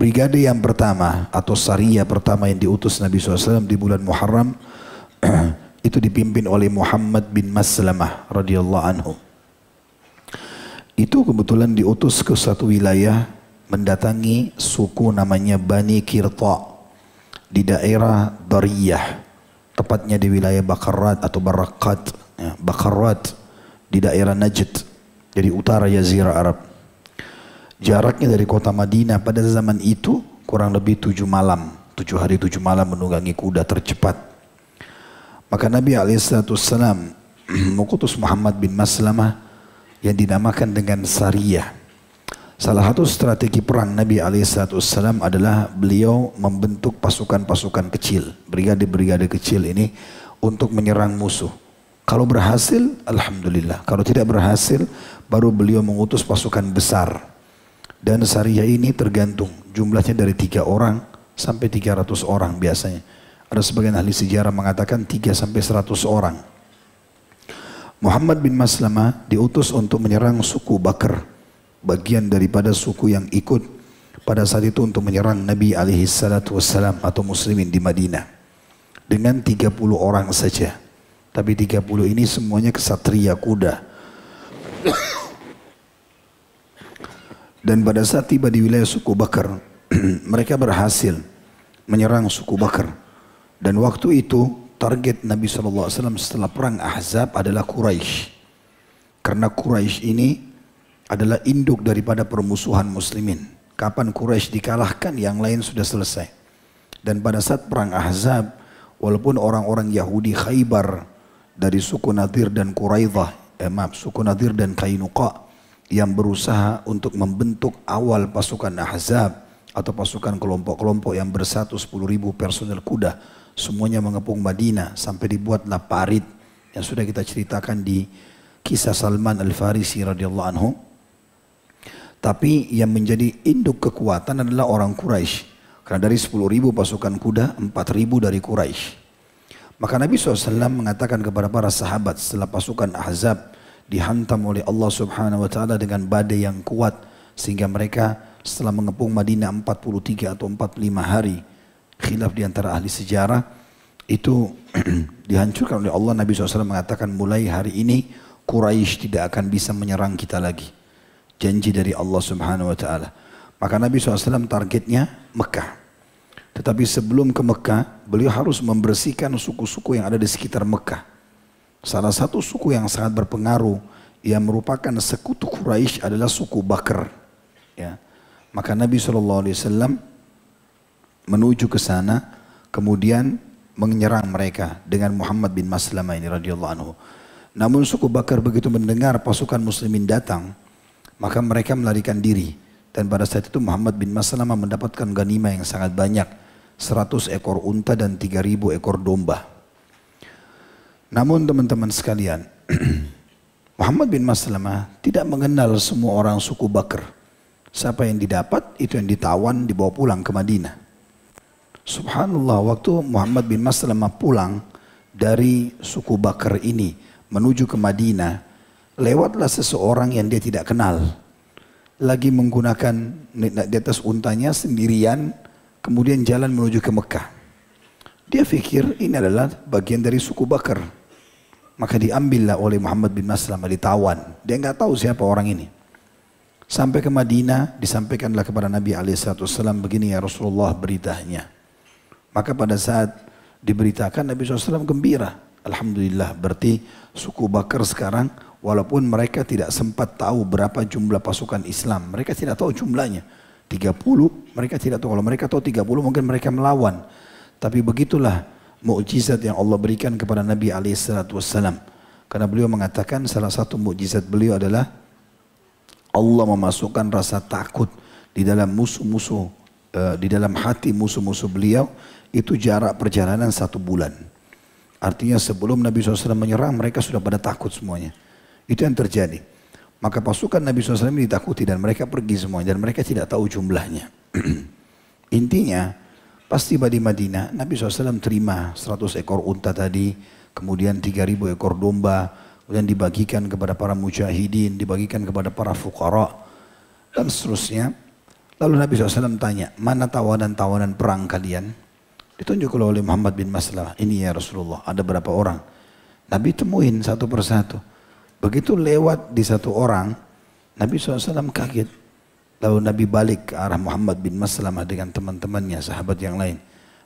Brigade yang pertama atau saria pertama yang diutus Nabi SAW di bulan Muharram itu dipimpin oleh Muhammad bin Maslamah radhiyallahu anhu. Itu kebetulan diutus ke satu wilayah mendatangi suku namanya Bani Kirta di daerah Dariyah tepatnya di wilayah Bakarat atau Barakat ya, Bakarat di daerah Najd jadi utara Yazira Arab Jaraknya dari kota Madinah pada zaman itu kurang lebih tujuh malam. Tujuh hari tujuh malam menunggangi kuda tercepat. Maka Nabi Alaihissalam mengutus Muhammad bin Maslamah yang dinamakan dengan Sariyah. Salah satu strategi perang Nabi Alaihissalam adalah beliau membentuk pasukan-pasukan kecil, brigade-brigade kecil ini untuk menyerang musuh. Kalau berhasil, alhamdulillah. Kalau tidak berhasil, baru beliau mengutus pasukan besar. Dan syariah ini tergantung jumlahnya dari tiga orang sampai 300 orang biasanya. Ada sebagian ahli sejarah mengatakan tiga sampai seratus orang. Muhammad bin Maslama diutus untuk menyerang suku Bakar, bagian daripada suku yang ikut pada saat itu untuk menyerang Nabi alaihi salatu wassalam atau muslimin di Madinah dengan 30 orang saja. Tapi 30 ini semuanya kesatria kuda. Dan pada saat tiba di wilayah suku Bakar, mereka berhasil menyerang suku Bakar. Dan waktu itu target Nabi SAW setelah perang Ahzab adalah Quraisy. Karena Quraisy ini adalah induk daripada permusuhan muslimin. Kapan Quraisy dikalahkan yang lain sudah selesai. Dan pada saat perang Ahzab walaupun orang-orang Yahudi Khaybar dari suku Nadir dan Quraidah, eh, maaf, suku Nadir dan Kainuqa yang berusaha untuk membentuk awal pasukan Ahzab atau pasukan kelompok-kelompok yang bersatu sepuluh ribu personel kuda semuanya mengepung Madinah sampai dibuatlah parit yang sudah kita ceritakan di kisah Salman Al-Farisi radhiyallahu anhu tapi yang menjadi induk kekuatan adalah orang Quraisy karena dari sepuluh ribu pasukan kuda empat ribu dari Quraisy maka Nabi SAW mengatakan kepada para sahabat setelah pasukan Ahzab dihantam oleh Allah Subhanahu wa taala dengan badai yang kuat sehingga mereka setelah mengepung Madinah 43 atau 45 hari khilaf di antara ahli sejarah itu dihancurkan oleh Allah Nabi SAW mengatakan mulai hari ini Quraisy tidak akan bisa menyerang kita lagi janji dari Allah Subhanahu wa taala maka Nabi SAW targetnya Mekah tetapi sebelum ke Mekah beliau harus membersihkan suku-suku yang ada di sekitar Mekah Salah satu suku yang sangat berpengaruh yang merupakan sekutu Quraisy adalah suku Bakr. Ya. Maka Nabi SAW menuju ke sana kemudian menyerang mereka dengan Muhammad bin Maslamah ini radhiyallahu anhu. Namun suku Bakar begitu mendengar pasukan muslimin datang, maka mereka melarikan diri. Dan pada saat itu Muhammad bin Maslamah mendapatkan ganima yang sangat banyak, 100 ekor unta dan 3000 ekor domba. Namun teman-teman sekalian, Muhammad bin Maslamah tidak mengenal semua orang suku Bakr. Siapa yang didapat itu yang ditawan dibawa pulang ke Madinah. Subhanallah waktu Muhammad bin Maslamah pulang dari suku Bakr ini menuju ke Madinah, lewatlah seseorang yang dia tidak kenal. Lagi menggunakan di atas untanya sendirian, kemudian jalan menuju ke Mekah. Dia pikir ini adalah bagian dari suku Bakar maka diambillah oleh Muhammad bin Maslamah ditawan. Dia nggak tahu siapa orang ini. Sampai ke Madinah disampaikanlah kepada Nabi Alaihissalam begini ya Rasulullah beritanya. Maka pada saat diberitakan Nabi SAW gembira. Alhamdulillah berarti suku Bakar sekarang walaupun mereka tidak sempat tahu berapa jumlah pasukan Islam. Mereka tidak tahu jumlahnya. 30 mereka tidak tahu. Kalau mereka tahu 30 mungkin mereka melawan. Tapi begitulah mukjizat yang Allah berikan kepada Nabi Alaihissalam. Karena beliau mengatakan salah satu mukjizat beliau adalah Allah memasukkan rasa takut di dalam musuh-musuh eh, di dalam hati musuh-musuh beliau itu jarak perjalanan satu bulan. Artinya sebelum Nabi SAW menyerang mereka sudah pada takut semuanya. Itu yang terjadi. Maka pasukan Nabi SAW ditakuti dan mereka pergi semua dan mereka tidak tahu jumlahnya. Intinya Pas tiba di Madinah, Nabi SAW terima 100 ekor unta tadi, kemudian 3000 ekor domba, kemudian dibagikan kepada para mujahidin, dibagikan kepada para fukara, dan seterusnya. Lalu Nabi SAW tanya, mana tawanan-tawanan perang kalian? Ditunjuk oleh Muhammad bin Maslah, ini ya Rasulullah, ada berapa orang? Nabi temuin satu persatu. Begitu lewat di satu orang, Nabi SAW kaget. Lalu Nabi balik ke arah Muhammad bin Maslamah dengan teman-temannya, sahabat yang lain.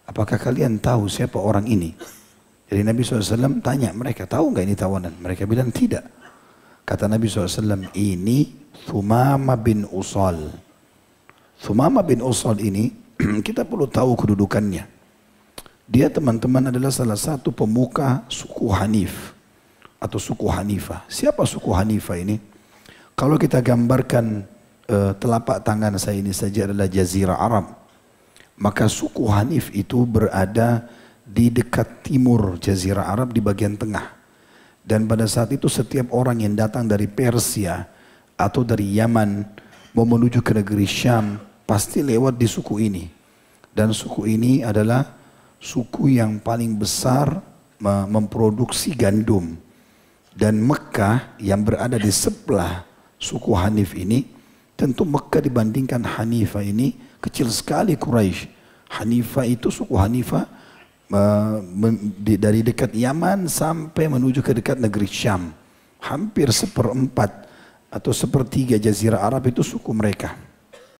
Apakah kalian tahu siapa orang ini? Jadi Nabi SAW tanya mereka, tahu nggak ini tawanan? Mereka bilang tidak. Kata Nabi SAW, ini Thumama bin Usal. Thumama bin Usal ini, kita perlu tahu kedudukannya. Dia teman-teman adalah salah satu pemuka suku Hanif. Atau suku Hanifah. Siapa suku Hanifah ini? Kalau kita gambarkan uh, telapak tangan saya ini saja adalah jazirah Arab. Maka suku Hanif itu berada di dekat timur jazirah Arab di bagian tengah. Dan pada saat itu setiap orang yang datang dari Persia atau dari Yaman mau menuju ke negeri Syam pasti lewat di suku ini. Dan suku ini adalah suku yang paling besar memproduksi gandum. Dan Mekah yang berada di sebelah suku Hanif ini Tentu Mekah dibandingkan Hanifah ini kecil sekali Quraisy. Hanifah itu suku Hanifah uh, dari dekat Yaman sampai menuju ke dekat negeri Syam. Hampir seperempat atau sepertiga jazirah Arab itu suku mereka.